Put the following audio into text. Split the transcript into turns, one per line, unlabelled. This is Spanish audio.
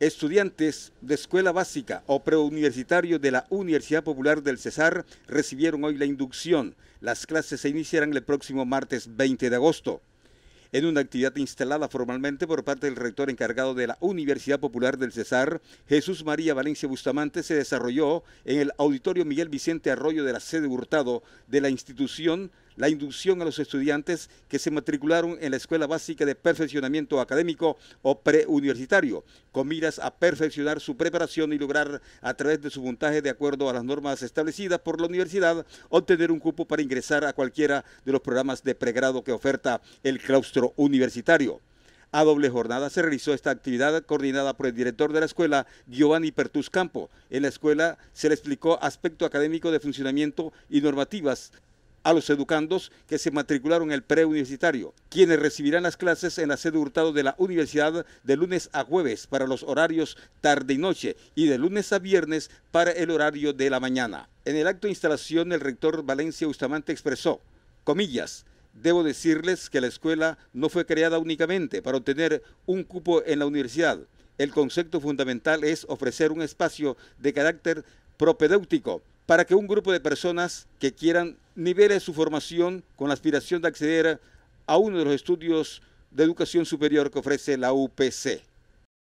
Estudiantes de escuela básica o Preuniversitario de la Universidad Popular del Cesar recibieron hoy la inducción. Las clases se iniciarán el próximo martes 20 de agosto. En una actividad instalada formalmente por parte del rector encargado de la Universidad Popular del Cesar, Jesús María Valencia Bustamante, se desarrolló en el auditorio Miguel Vicente Arroyo de la sede Hurtado de la institución la inducción a los estudiantes que se matricularon en la Escuela Básica de Perfeccionamiento Académico o Preuniversitario, con miras a perfeccionar su preparación y lograr, a través de su montaje de acuerdo a las normas establecidas por la universidad, obtener un cupo para ingresar a cualquiera de los programas de pregrado que oferta el claustro universitario. A doble jornada se realizó esta actividad coordinada por el director de la escuela, Giovanni Pertus Campo. En la escuela se le explicó aspecto académico de funcionamiento y normativas a los educandos que se matricularon en el preuniversitario, quienes recibirán las clases en la sede hurtado de la universidad de lunes a jueves para los horarios tarde y noche y de lunes a viernes para el horario de la mañana. En el acto de instalación el rector Valencia Bustamante expresó, comillas, Debo decirles que la escuela no fue creada únicamente para obtener un cupo en la universidad. El concepto fundamental es ofrecer un espacio de carácter propedéutico para que un grupo de personas que quieran nivele su formación con la aspiración de acceder a uno de los estudios de educación superior que ofrece la UPC.